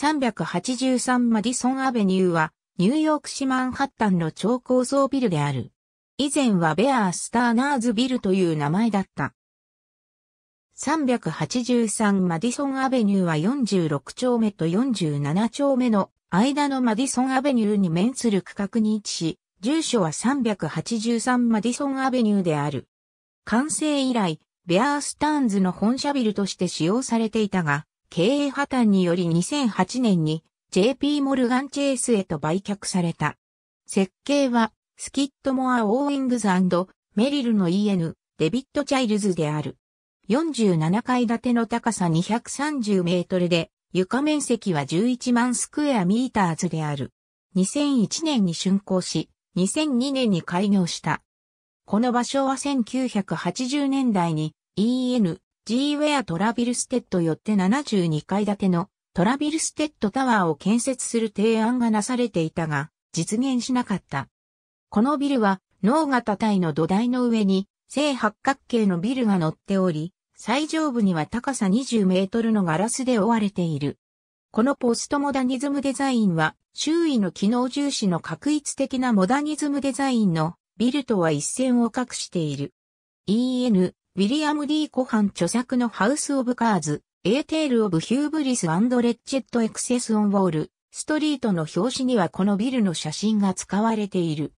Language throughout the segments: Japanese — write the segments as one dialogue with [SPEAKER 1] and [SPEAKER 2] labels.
[SPEAKER 1] 383マディソンアベニューは、ニューヨーク市マンハッタンの超高層ビルである。以前はベアースターナーズビルという名前だった。383マディソンアベニューは46丁目と47丁目の間のマディソンアベニューに面する区画に位置し、住所は383マディソンアベニューである。完成以来、ベアースターンズの本社ビルとして使用されていたが、経営破綻により2008年に JP モルガンチェースへと売却された。設計はスキットモア・オーウィングズメリルの EN デビット・チャイルズである。47階建ての高さ230メートルで床面積は11万スクエアミーターズである。2001年に竣工し、2002年に開業した。この場所は1980年代に EN G ウェアトラビルステッドよって72階建てのトラビルステッドタワーを建設する提案がなされていたが、実現しなかった。このビルは、脳型体の土台の上に、正八角形のビルが乗っており、最上部には高さ20メートルのガラスで覆われている。このポストモダニズムデザインは、周囲の機能重視の確一的なモダニズムデザインのビルとは一線を画している。EN ウィリアム・ D・ コハン著作のハウス・オブ・カーズ、エーテール・オブ・ヒューブリス・アンド・レッチェット・エクセス・オン・ウォール、ストリートの表紙にはこのビルの写真が使われている。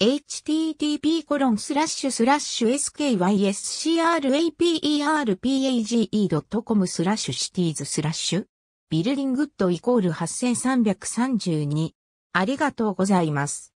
[SPEAKER 1] http コロンスラッシュスラッシュ skyscraperpage.com スラッシュシティーズスラッシュビルディングッドイコール8332ありがとうございます。